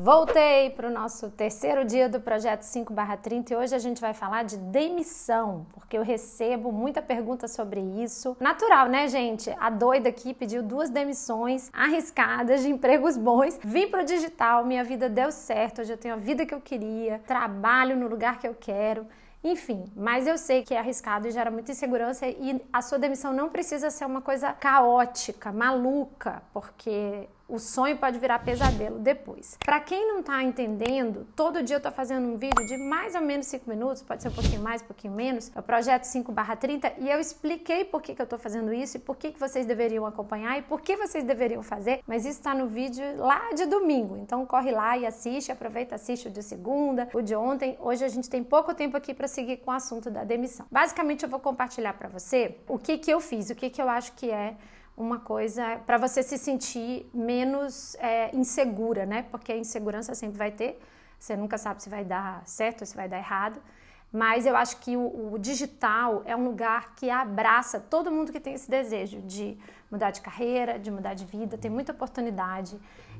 Voltei para o nosso terceiro dia do projeto 5/30 e hoje a gente vai falar de demissão, porque eu recebo muita pergunta sobre isso. Natural, né, gente? A doida aqui pediu duas demissões arriscadas de empregos bons. Vim para o digital, minha vida deu certo, hoje eu tenho a vida que eu queria, trabalho no lugar que eu quero. Enfim, mas eu sei que é arriscado e gera muita insegurança e a sua demissão não precisa ser uma coisa caótica, maluca, porque o sonho pode virar pesadelo depois. Para quem não tá entendendo, todo dia eu tô fazendo um vídeo de mais ou menos 5 minutos, pode ser um pouquinho mais, um pouquinho menos. É o projeto 5/30 e eu expliquei por que, que eu tô fazendo isso e por que, que vocês deveriam acompanhar e por que vocês deveriam fazer, mas isso tá no vídeo lá de domingo. Então corre lá e assiste, aproveita, assiste o de segunda, o de ontem. Hoje a gente tem pouco tempo aqui para seguir com o assunto da demissão. Basicamente eu vou compartilhar para você o que que eu fiz, o que que eu acho que é uma coisa para você se sentir menos é, insegura, né? Porque a insegurança sempre vai ter, você nunca sabe se vai dar certo, se vai dar errado. Mas eu acho que o, o, digital é um lugar que abraça todo mundo que tem esse desejo de mudar de carreira, de mudar de vida, tem muita oportunidade,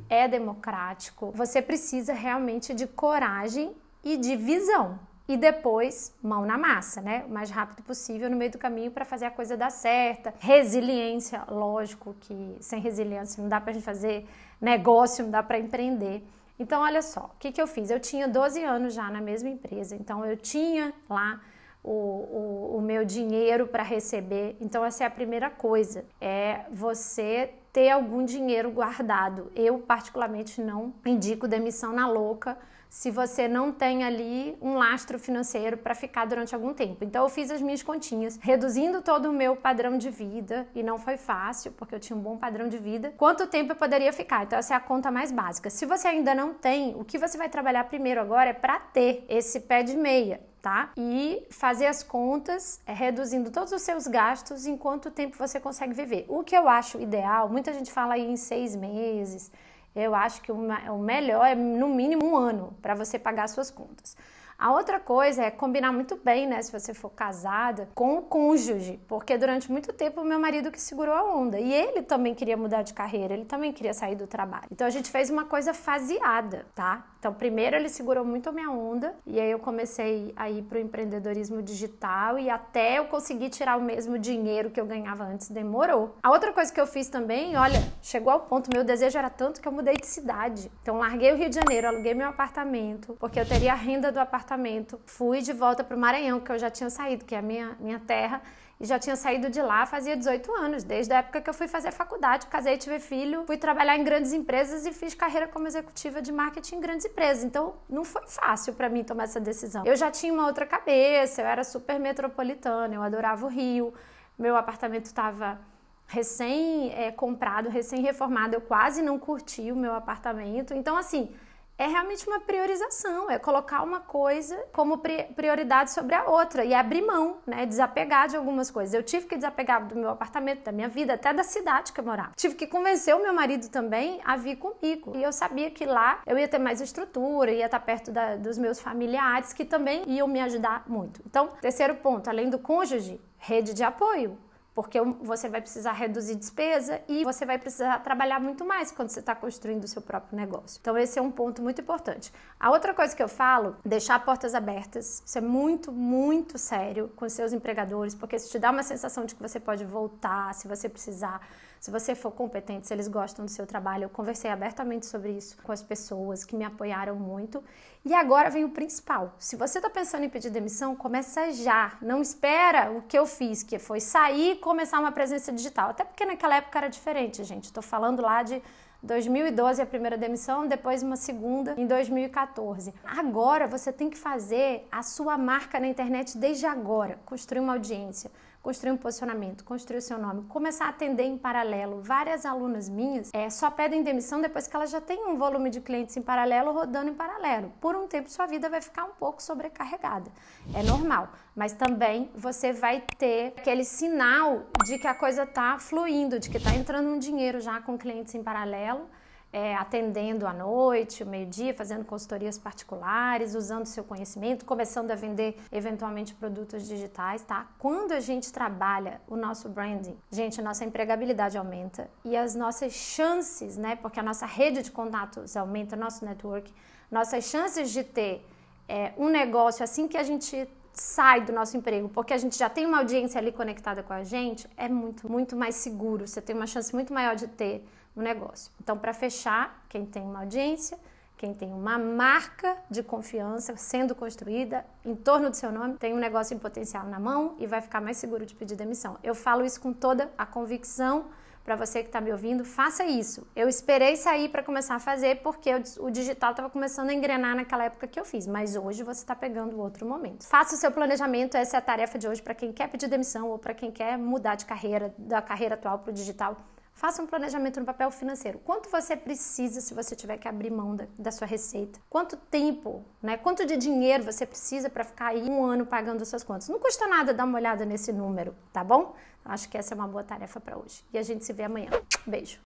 é democrático. Você precisa realmente de coragem e de visão, e depois mão na massa, né? O mais rápido possível no meio do caminho para fazer a coisa dar certa. Resiliência, lógico que sem resiliência não dá para a gente fazer negócio, não dá para empreender. Então, olha só, o que, que eu fiz? Eu tinha 12 anos já na mesma empresa, então eu tinha lá o, o, o meu dinheiro para receber. Então, essa é a primeira coisa: é você ter algum dinheiro guardado. Eu, particularmente, não indico demissão na louca se você não tem ali um lastro financeiro para ficar durante algum tempo. Então eu fiz as minhas continhas, reduzindo todo o meu padrão de vida e não foi fácil, porque eu tinha um bom padrão de vida. Quanto tempo eu poderia ficar? Então essa é a conta mais básica. Se você ainda não tem, o que você vai trabalhar primeiro agora é para ter esse pé de meia tá? E fazer as contas, é, reduzindo todos os seus gastos em quanto tempo você consegue viver. O que eu acho ideal, muita gente fala aí em seis meses, eu acho que o melhor é no mínimo um ano para você pagar suas contas. A outra coisa é combinar muito bem, né, se você for casada, com o cônjuge, porque durante muito tempo o meu marido que segurou a onda e ele também queria mudar de carreira, ele também queria sair do trabalho. Então a gente fez uma coisa faseada, tá? Então primeiro ele segurou muito a minha onda e aí eu comecei a ir o empreendedorismo digital e até eu conseguir tirar o mesmo dinheiro que eu ganhava antes demorou. A outra coisa que eu fiz também, olha, chegou ao ponto meu desejo era tanto que eu mudei de cidade. Então larguei o Rio de Janeiro, aluguei meu apartamento, porque eu teria a renda do apartamento apartamento. Fui de volta para o Maranhão, que eu já tinha saído, que é a minha, minha terra, e já tinha saído de lá fazia 18 anos, desde a época que eu fui fazer faculdade, casei, tive filho, fui trabalhar em grandes empresas e fiz carreira como executiva de marketing em grandes empresas. Então, não foi fácil para mim tomar essa decisão. Eu já tinha uma outra cabeça, eu era super metropolitana, eu adorava o Rio, meu apartamento estava recém-comprado, eh, recém-reformado, eu quase não curti o meu apartamento. Então, assim, é realmente uma priorização, é colocar uma coisa como prioridade sobre a outra e abrir mão, né? Desapegar de algumas coisas. Eu tive que desapegar do meu apartamento, da minha vida, até da cidade que eu morava. Tive que convencer o meu marido também a vir comigo. E eu sabia que lá eu ia ter mais estrutura, ia estar perto da, dos meus familiares que também iam me ajudar muito. Então, terceiro ponto, além do cônjuge, rede de apoio porque você vai precisar reduzir despesa e você vai precisar trabalhar muito mais quando você está construindo o seu próprio negócio. Então, esse é um ponto muito importante. A outra coisa que eu falo, deixar portas abertas. Isso é muito, muito sério com seus empregadores, porque isso te dá uma sensação de que você pode voltar se você precisar se você for competente, se eles gostam do seu trabalho, eu conversei abertamente sobre isso com as pessoas que me apoiaram muito. E agora vem o principal. Se você está pensando em pedir demissão, começa já. Não espera o que eu fiz, que foi sair e começar uma presença digital. Até porque naquela época era diferente, gente. Estou falando lá de 2012 a primeira demissão, depois uma segunda em 2014. Agora você tem que fazer a sua marca na internet desde agora, construir uma audiência, construir um posicionamento, construir o seu nome, começar a atender em paralelo. Várias alunas minhas é, só pedem demissão depois que elas já têm um volume de clientes em paralelo rodando em paralelo. Por um tempo sua vida vai ficar um pouco sobrecarregada, é normal, mas também você vai ter aquele sinal de que a coisa está fluindo, de que está entrando um dinheiro já com clientes em paralelo paralelo, é, atendendo à noite, meio-dia, fazendo consultorias particulares, usando seu conhecimento, começando a vender eventualmente produtos digitais, tá? Quando a gente trabalha o nosso branding, gente, a nossa empregabilidade aumenta e as nossas chances, né? Porque a nossa rede de contatos aumenta, nosso network, nossas chances de ter é, um negócio assim que a gente sai do nosso emprego, porque a gente já tem uma audiência ali conectada com a gente, é muito, muito mais seguro. Você tem uma chance muito maior de ter o negócio. Então, para fechar, quem tem uma audiência, quem tem uma marca de confiança sendo construída em torno do seu nome, tem um negócio em potencial na mão e vai ficar mais seguro de pedir demissão. Eu falo isso com toda a convicção para você que está me ouvindo, faça isso. Eu esperei sair para começar a fazer porque o digital estava começando a engrenar naquela época que eu fiz, mas hoje você está pegando outro momento. Faça o seu planejamento, essa é a tarefa de hoje para quem quer pedir demissão ou para quem quer mudar de carreira, da carreira atual para o digital. Faça um planejamento no papel financeiro. Quanto você precisa se você tiver que abrir mão da, da sua receita? Quanto tempo, né? Quanto de dinheiro você precisa para ficar aí um ano pagando as suas contas? Não custa nada dar uma olhada nesse número, tá bom? Acho que essa é uma boa tarefa para hoje. E a gente se vê amanhã. Beijo.